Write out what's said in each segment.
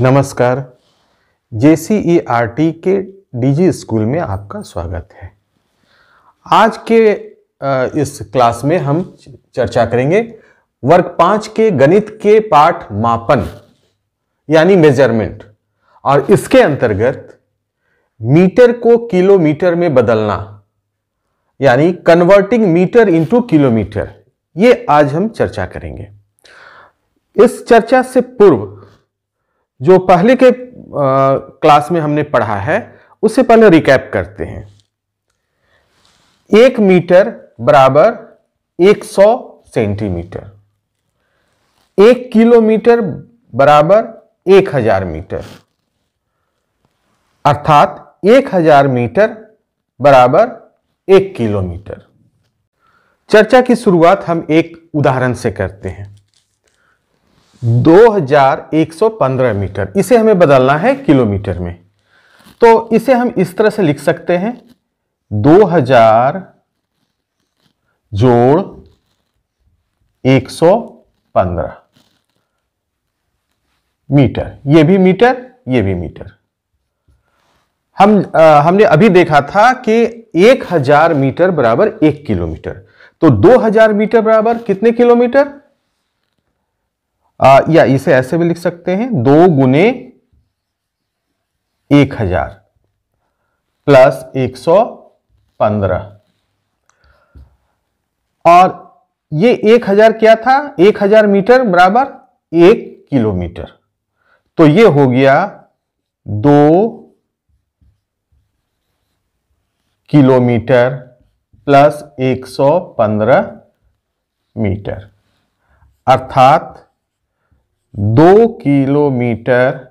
नमस्कार J C e के DG school में आपका स्वागत है आज के इस क्लास में हम चर्चा करेंगे वर्ग पाँच के गणित के पाठ मापन यानी मेजरमेंट और इसके अंतर्गत मीटर को किलोमीटर में बदलना यानी कन्वर्टिंग मीटर इनटू किलोमीटर ये आज हम चर्चा करेंगे इस चर्चा से पूर्व जो पहले के क्लास में हमने पढ़ा है उससे पहले रिकैप करते हैं एक मीटर बराबर 100 सेंटीमीटर एक किलोमीटर बराबर 1000 मीटर अर्थात 1000 मीटर बराबर एक किलोमीटर चर्चा की शुरुआत हम एक उदाहरण से करते हैं 2115 मीटर इसे हमें बदलना है किलोमीटर में तो इसे हम इस तरह से लिख सकते हैं 2000 जोड़ 115 मीटर ये भी मीटर ये भी मीटर हम आ, हमने अभी देखा था कि 1000 मीटर बराबर एक किलोमीटर तो 2000 मीटर बराबर कितने किलोमीटर आ, या इसे ऐसे भी लिख सकते हैं दो गुने एक हजार प्लस एक सौ पंद्रह और ये एक हजार क्या था एक हजार मीटर बराबर एक किलोमीटर तो ये हो गया दो किलोमीटर प्लस एक सौ पंद्रह मीटर अर्थात दो किलोमीटर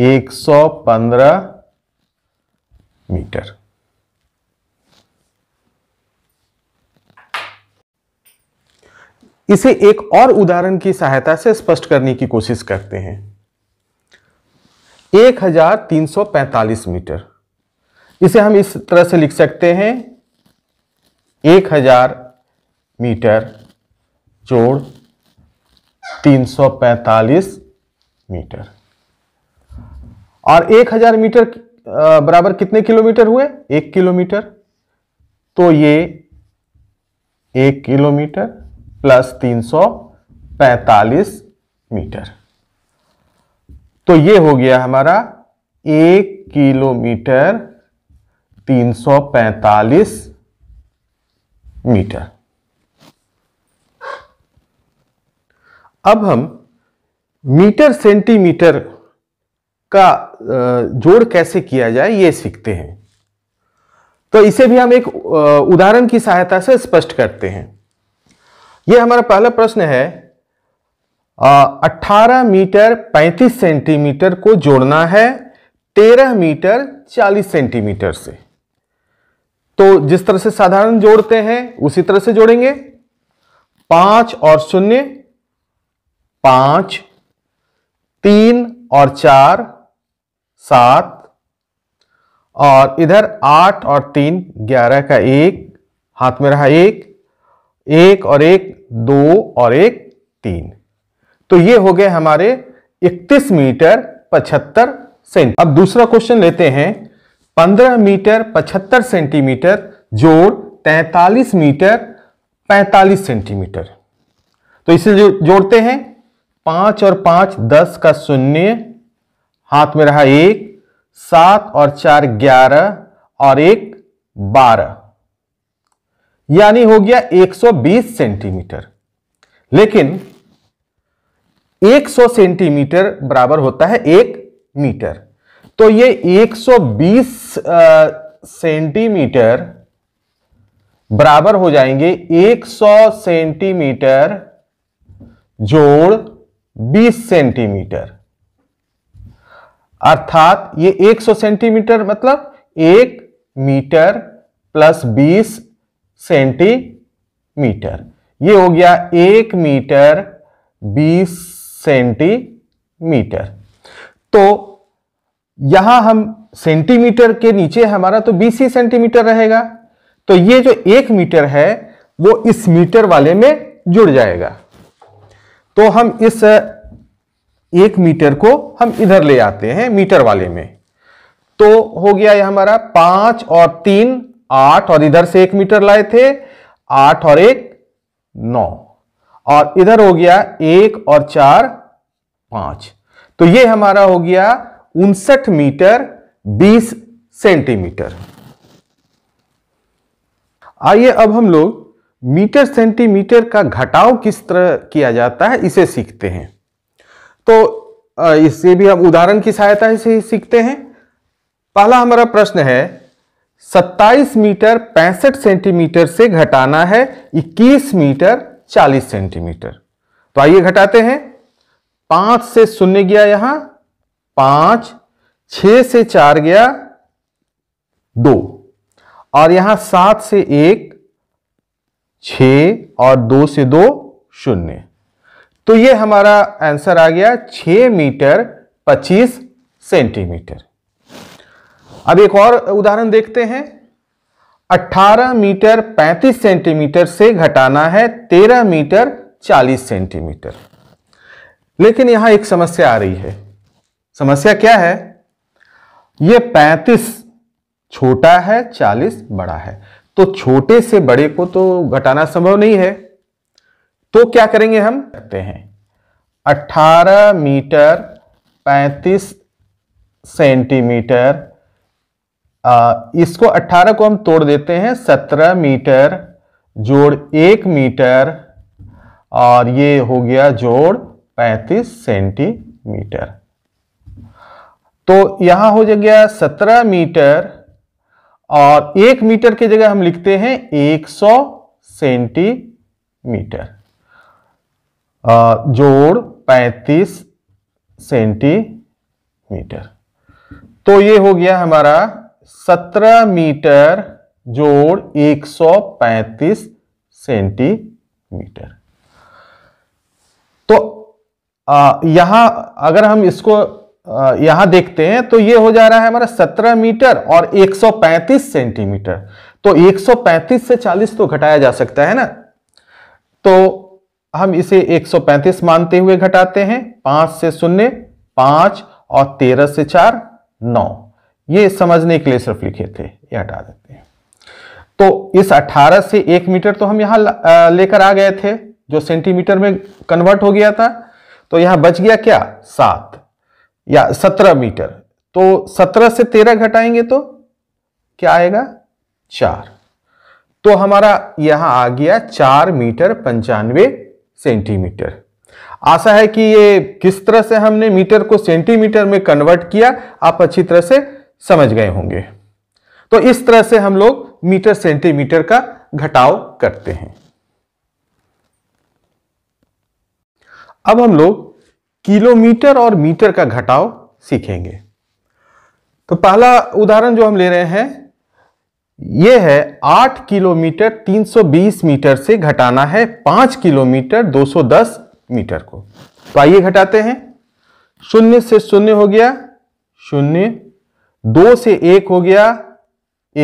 115 मीटर इसे एक और उदाहरण की सहायता से स्पष्ट करने की कोशिश करते हैं 1345 मीटर इसे हम इस तरह से लिख सकते हैं 1000 मीटर जोड़ 345 मीटर और 1000 मीटर बराबर कितने किलोमीटर हुए एक किलोमीटर तो ये एक किलोमीटर प्लस 345 मीटर तो ये हो गया हमारा एक किलोमीटर 345 मीटर अब हम मीटर सेंटीमीटर का जोड़ कैसे किया जाए ये सीखते हैं तो इसे भी हम एक उदाहरण की सहायता से स्पष्ट करते हैं यह हमारा पहला प्रश्न है अट्ठारह मीटर पैंतीस सेंटीमीटर को जोड़ना है तेरह मीटर चालीस सेंटीमीटर से तो जिस तरह से साधारण जोड़ते हैं उसी तरह से जोड़ेंगे पांच और शून्य पांच तीन और चार सात और इधर आठ और तीन ग्यारह का एक हाथ में रहा एक एक और एक दो और एक तीन तो ये हो गए हमारे इकतीस मीटर पचहत्तर सेंटी अब दूसरा क्वेश्चन लेते हैं पंद्रह मीटर पचहत्तर सेंटीमीटर जोड़ तैतालीस मीटर पैंतालीस सेंटीमीटर तो इसे जो जोड़ते हैं पांच और पांच दस का शून्य हाथ में रहा एक सात और चार ग्यारह और एक बारह यानी हो गया 120 सेंटीमीटर लेकिन 100 सेंटीमीटर बराबर होता है एक मीटर तो ये 120 सेंटीमीटर बराबर हो जाएंगे 100 सेंटीमीटर जोड़ 20 सेंटीमीटर अर्थात ये 100 सेंटीमीटर मतलब एक मीटर प्लस 20 सेंटीमीटर ये हो गया एक मीटर 20 सेंटीमीटर तो यहां हम सेंटीमीटर के नीचे हमारा तो 20 ही सेंटीमीटर रहेगा तो ये जो एक मीटर है वो इस मीटर वाले में जुड़ जाएगा तो हम इस एक मीटर को हम इधर ले आते हैं मीटर वाले में तो हो गया ये हमारा पांच और तीन आठ और इधर से एक मीटर लाए थे आठ और एक नौ और इधर हो गया एक और चार पांच तो ये हमारा हो गया उनसठ मीटर बीस सेंटीमीटर आइए अब हम लोग मीटर सेंटीमीटर का घटाव किस तरह किया जाता है इसे सीखते हैं तो इससे भी हम उदाहरण की सहायता से सीखते हैं पहला हमारा प्रश्न है 27 मीटर पैंसठ सेंटीमीटर से घटाना है 21 मीटर 40 सेंटीमीटर तो आइए घटाते हैं पांच से शून्य गया यहां पांच छ से चार गया दो और यहां सात से एक छ और दो से दो शून्य तो ये हमारा आंसर आ गया छ मीटर पच्चीस सेंटीमीटर अब एक और उदाहरण देखते हैं 18 मीटर 35 सेंटीमीटर से घटाना है 13 मीटर 40 सेंटीमीटर लेकिन यहां एक समस्या आ रही है समस्या क्या है यह 35 छोटा है 40 बड़ा है तो छोटे से बड़े को तो घटाना संभव नहीं है तो क्या करेंगे हम करते हैं 18 मीटर 35 सेंटीमीटर इसको 18 को हम तोड़ देते हैं 17 मीटर जोड़ एक मीटर और ये हो गया जोड़ 35 सेंटीमीटर तो यहां हो गया 17 मीटर और एक मीटर की जगह हम लिखते हैं एक सौ सेंटीमीटर जोड़ 35 सेंटीमीटर तो ये हो गया हमारा सत्रह मीटर जोड़ एक सौ पैंतीस सेंटीमीटर तो आ, यहां अगर हम इसको यहां देखते हैं तो ये हो जा रहा है हमारा 17 मीटर और 135 सेंटीमीटर तो 135 से 40 तो घटाया जा सकता है ना तो हम इसे 135 मानते हुए घटाते हैं पांच से शून्य पांच और तेरह से चार नौ ये समझने के लिए सिर्फ लिखे थे ये हटा देते हैं तो इस 18 से एक मीटर तो हम यहां लेकर आ गए थे जो सेंटीमीटर में कन्वर्ट हो गया था तो यहां बच गया क्या सात या सत्रह मीटर तो सत्रह से तेरह घटाएंगे तो क्या आएगा चार तो हमारा यहां आ गया चार मीटर पंचानवे सेंटीमीटर आशा है कि ये किस तरह से हमने मीटर को सेंटीमीटर में कन्वर्ट किया आप अच्छी तरह से समझ गए होंगे तो इस तरह से हम लोग मीटर सेंटीमीटर का घटाव करते हैं अब हम लोग किलोमीटर और मीटर का घटाव सीखेंगे तो पहला उदाहरण जो हम ले रहे हैं यह है 8 किलोमीटर 320 मीटर से घटाना है 5 किलोमीटर 210 मीटर को तो आइए घटाते हैं शून्य से शून्य हो गया शून्य दो से एक हो गया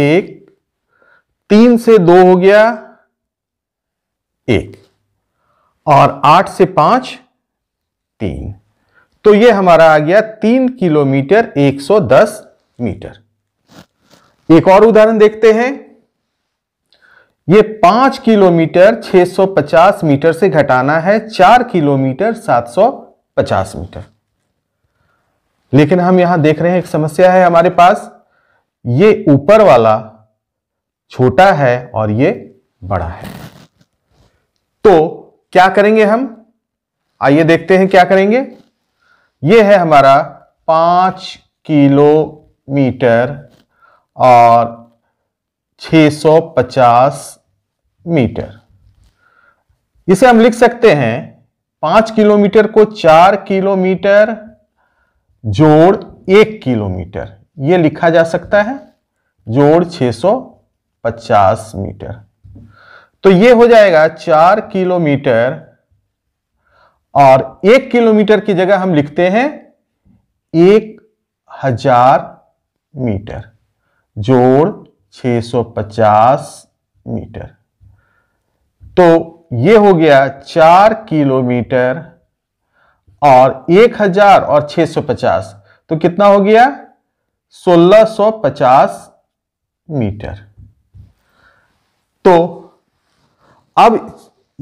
एक तीन से दो हो गया एक और आठ से पांच तीन तो ये हमारा आ गया तीन किलोमीटर 110 मीटर एक और उदाहरण देखते हैं ये पांच किलोमीटर 650 मीटर से घटाना है चार किलोमीटर 750 मीटर लेकिन हम यहां देख रहे हैं एक समस्या है हमारे पास ये ऊपर वाला छोटा है और ये बड़ा है तो क्या करेंगे हम आइए देखते हैं क्या करेंगे यह है हमारा पांच किलोमीटर और 650 मीटर इसे हम लिख सकते हैं पांच किलोमीटर को चार किलोमीटर जोड़ एक किलोमीटर यह लिखा जा सकता है जोड़ 650 मीटर तो यह हो जाएगा चार किलोमीटर और एक किलोमीटर की जगह हम लिखते हैं एक हजार मीटर जोड़ 650 मीटर तो ये हो गया चार किलोमीटर और एक हजार और 650 तो कितना हो गया 1650 मीटर तो अब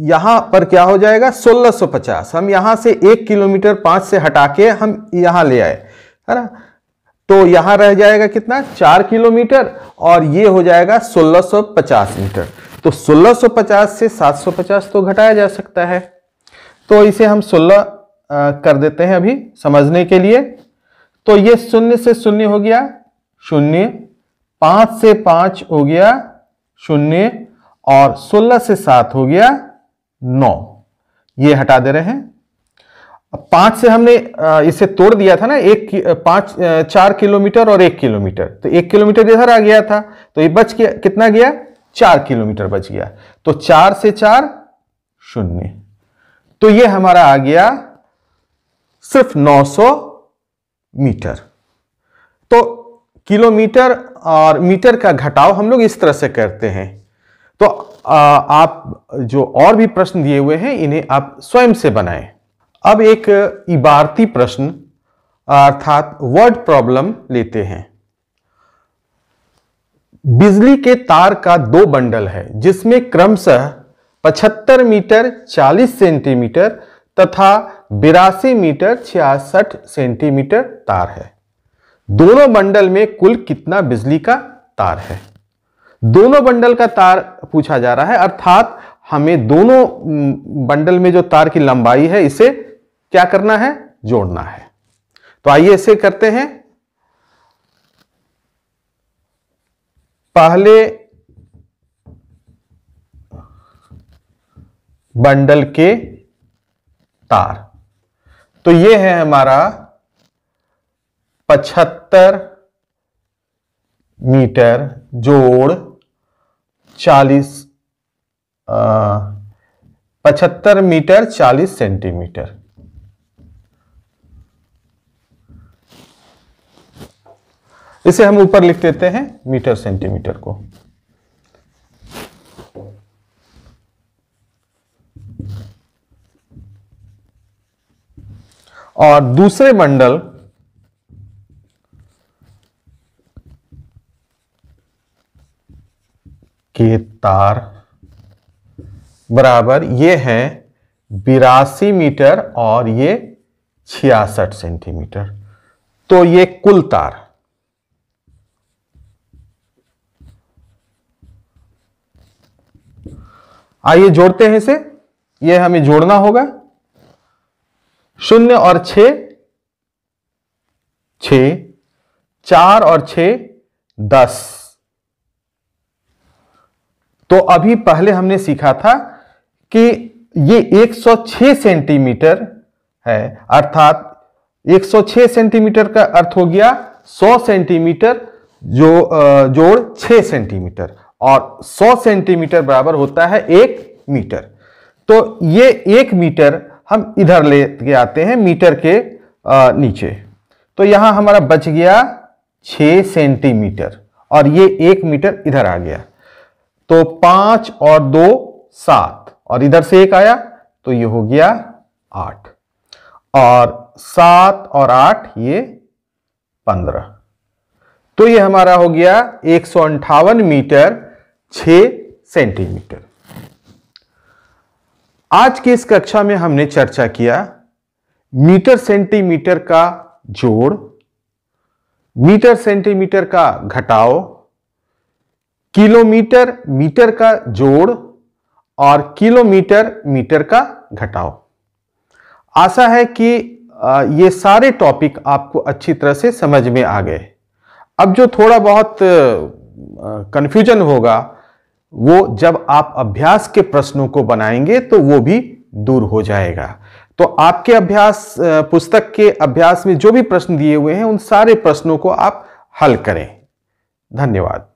यहाँ पर क्या हो जाएगा 1650 हम यहाँ से एक किलोमीटर पाँच से हटा के हम यहाँ ले आए है ना तो यहाँ रह जाएगा कितना चार किलोमीटर और ये हो जाएगा 1650 मीटर तो 1650 से 750 तो घटाया जा सकता है तो इसे हम 16 कर देते हैं अभी समझने के लिए तो ये शून्य से शून्य हो गया शून्य पाँच से पाँच हो गया शून्य और 16 से सात हो गया नौ ये हटा दे रहे हैं पांच से हमने इसे तोड़ दिया था ना एक पांच चार किलोमीटर और एक किलोमीटर तो एक किलोमीटर इधर आ गया था तो ये बच गया कितना गया चार किलोमीटर बच गया तो चार से चार शून्य तो ये हमारा आ गया सिर्फ 900 मीटर तो किलोमीटर और मीटर का घटाव हम लोग इस तरह से करते हैं तो आप जो और भी प्रश्न दिए हुए हैं इन्हें आप स्वयं से बनाएं अब एक इबारती प्रश्न अर्थात वर्ड प्रॉब्लम लेते हैं बिजली के तार का दो बंडल है जिसमें क्रमशः 75 मीटर 40 सेंटीमीटर तथा बिरासी मीटर छियासठ सेंटीमीटर तार है दोनों बंडल में कुल कितना बिजली का तार है दोनों बंडल का तार पूछा जा रहा है अर्थात हमें दोनों बंडल में जो तार की लंबाई है इसे क्या करना है जोड़ना है तो आइए इसे करते हैं पहले बंडल के तार तो ये है हमारा पचहत्तर मीटर जोड़ चालीस पचहत्तर मीटर चालीस सेंटीमीटर इसे हम ऊपर लिख देते हैं मीटर सेंटीमीटर को और दूसरे मंडल आकार बराबर ये है बिरासी मीटर और ये छियासठ सेंटीमीटर तो ये कुल तार आइए जोड़ते हैं इसे ये हमें जोड़ना होगा शून्य और छ चार और छ दस तो अभी पहले हमने सीखा था कि ये 106 सेंटीमीटर है अर्थात 106 सेंटीमीटर का अर्थ हो गया 100 सेंटीमीटर जो जोड़ 6 सेंटीमीटर और 100 सेंटीमीटर बराबर होता है एक मीटर तो ये एक मीटर हम इधर ले के आते हैं मीटर के नीचे तो यहाँ हमारा बच गया 6 सेंटीमीटर और ये एक मीटर इधर आ गया तो पांच और दो सात और इधर से एक आया तो ये हो गया आठ और सात और आठ ये पंद्रह तो ये हमारा हो गया एक सौ अंठावन मीटर छ सेंटीमीटर आज की इस कक्षा में हमने चर्चा किया मीटर सेंटीमीटर का जोड़ मीटर सेंटीमीटर का घटाओ किलोमीटर मीटर का जोड़ और किलोमीटर मीटर का घटाओ आशा है कि ये सारे टॉपिक आपको अच्छी तरह से समझ में आ गए अब जो थोड़ा बहुत कन्फ्यूजन होगा वो जब आप अभ्यास के प्रश्नों को बनाएंगे तो वो भी दूर हो जाएगा तो आपके अभ्यास पुस्तक के अभ्यास में जो भी प्रश्न दिए हुए हैं उन सारे प्रश्नों को आप हल करें धन्यवाद